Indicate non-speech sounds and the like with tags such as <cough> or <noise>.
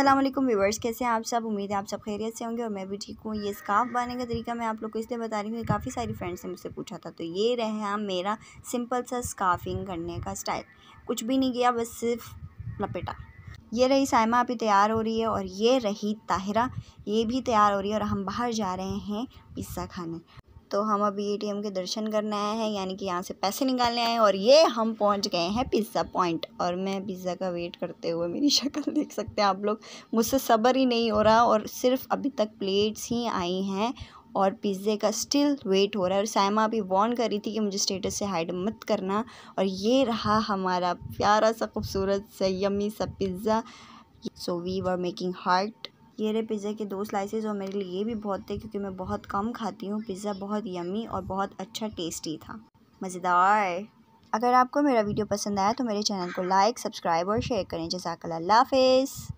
Aslam viewers कैसे हैं आप सब उम्मीद है आप सब खैरियत से होंगे और मैं भी ठीक हूँ ये स्काफ बनाने का तरीका मैं आप लोग को इसलिए बता रही हूँ काफ़ी सारी फ्रेंड्स ने मुझसे पूछा था तो ये रहा मेरा सिंपल सा स्काफिंग करने का स्टाइल कुछ भी नहीं किया बस सिर्फ लपेटा ये रही साइमा अभी तैयार हो रही है और ये रही ताहिरा ये भी तैयार हो रही है और हम बाहर जा रहे हैं पिज़्ज़ा खाने तो हम अभी एटीएम के दर्शन करने आए हैं यानी कि यहाँ से पैसे निकालने आए हैं और ये हम पहुँच गए हैं पिज़्ज़ा पॉइंट और मैं पिज़्ज़ा का वेट करते हुए मेरी <laughs> शक्ल देख सकते हैं आप लोग मुझसे सब्र ही नहीं हो रहा और सिर्फ अभी तक प्लेट्स ही आई हैं और पिज़्ज़े का स्टिल वेट हो रहा है और सायमा अभी वॉर्न कर रही थी कि मुझे स्टेटस से हाइड मत करना और ये रहा हमारा प्यारा सा खूबसूरत सा यमी सा pizza so we were making heart ये रहे पिज़्ज़ा के दो स्लाइसेस और मेरे लिए ये भी बहुत थे क्योंकि मैं बहुत कम खाती हूँ पिज़्ज़ा बहुत यमी और बहुत अच्छा टेस्टी था मज़ेदार अगर आपको मेरा वीडियो पसंद आया तो मेरे चैनल को लाइक सब्सक्राइब और शेयर करें जजाकल्ला हाफिज़